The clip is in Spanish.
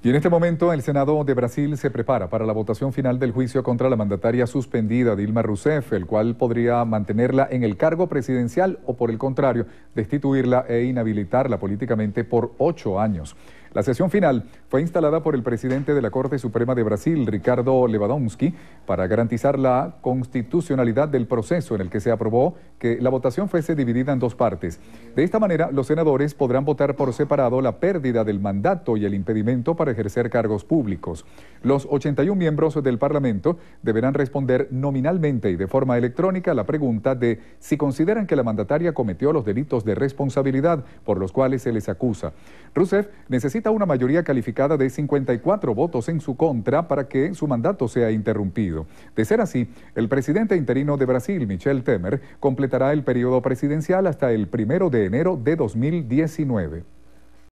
Y en este momento el Senado de Brasil se prepara para la votación final del juicio contra la mandataria suspendida Dilma Rousseff, el cual podría mantenerla en el cargo presidencial o por el contrario, destituirla e inhabilitarla políticamente por ocho años. La sesión final fue instalada por el presidente de la Corte Suprema de Brasil, Ricardo Lewandowski, para garantizar la constitucionalidad del proceso en el que se aprobó que la votación fuese dividida en dos partes. De esta manera, los senadores podrán votar por separado la pérdida del mandato y el impedimento para ejercer cargos públicos. Los 81 miembros del Parlamento deberán responder nominalmente y de forma electrónica la pregunta de si consideran que la mandataria cometió los delitos de responsabilidad por los cuales se les acusa. Rousseff necesita una mayoría calificada de 54 votos en su contra para que su mandato sea interrumpido. De ser así, el presidente interino de Brasil, Michel Temer, completará el periodo presidencial hasta el primero de enero de 2019.